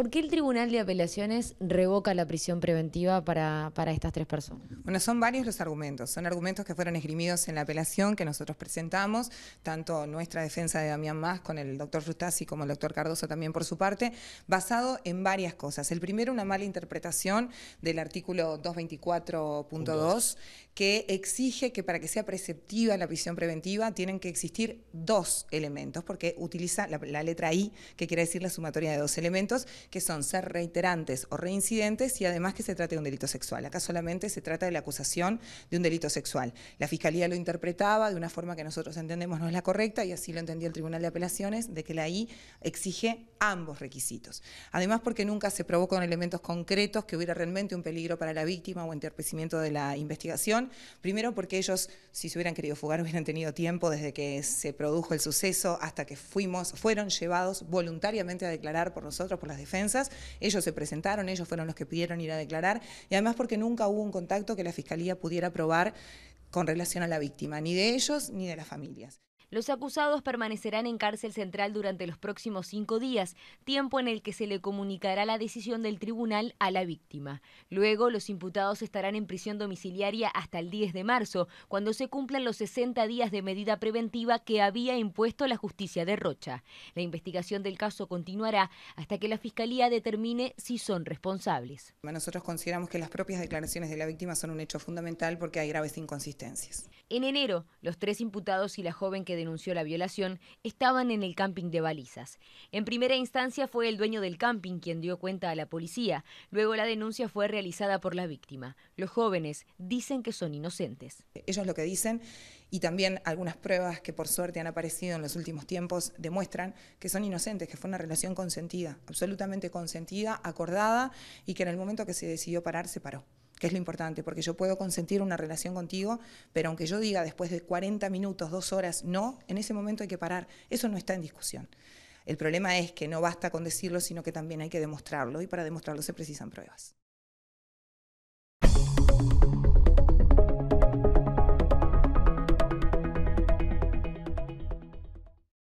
¿Por qué el Tribunal de Apelaciones revoca la prisión preventiva para, para estas tres personas? Bueno, son varios los argumentos. Son argumentos que fueron esgrimidos en la apelación que nosotros presentamos, tanto nuestra defensa de Damián Más con el doctor Rustasi como el doctor Cardoso también por su parte, basado en varias cosas. El primero, una mala interpretación del artículo 224.2 que exige que para que sea preceptiva la prisión preventiva tienen que existir dos elementos, porque utiliza la letra I, que quiere decir la sumatoria de dos elementos, que son ser reiterantes o reincidentes y además que se trate de un delito sexual. Acá solamente se trata de la acusación de un delito sexual. La Fiscalía lo interpretaba de una forma que nosotros entendemos no es la correcta y así lo entendía el Tribunal de Apelaciones, de que la I exige ambos requisitos. Además porque nunca se provocó con elementos concretos que hubiera realmente un peligro para la víctima o entorpecimiento de la investigación. Primero porque ellos, si se hubieran querido fugar, hubieran tenido tiempo desde que se produjo el suceso hasta que fuimos, fueron llevados voluntariamente a declarar por nosotros, por las ellos se presentaron, ellos fueron los que pidieron ir a declarar y además porque nunca hubo un contacto que la Fiscalía pudiera probar con relación a la víctima, ni de ellos ni de las familias. Los acusados permanecerán en cárcel central durante los próximos cinco días, tiempo en el que se le comunicará la decisión del tribunal a la víctima. Luego, los imputados estarán en prisión domiciliaria hasta el 10 de marzo, cuando se cumplan los 60 días de medida preventiva que había impuesto la justicia de Rocha. La investigación del caso continuará hasta que la Fiscalía determine si son responsables. Nosotros consideramos que las propias declaraciones de la víctima son un hecho fundamental porque hay graves inconsistencias en enero, los tres imputados y la joven que denunció la violación estaban en el camping de Balizas. En primera instancia fue el dueño del camping quien dio cuenta a la policía. Luego la denuncia fue realizada por la víctima. Los jóvenes dicen que son inocentes. Ellos lo que dicen y también algunas pruebas que por suerte han aparecido en los últimos tiempos demuestran que son inocentes, que fue una relación consentida, absolutamente consentida, acordada y que en el momento que se decidió parar se paró que es lo importante, porque yo puedo consentir una relación contigo, pero aunque yo diga después de 40 minutos, dos horas, no, en ese momento hay que parar. Eso no está en discusión. El problema es que no basta con decirlo, sino que también hay que demostrarlo y para demostrarlo se precisan pruebas.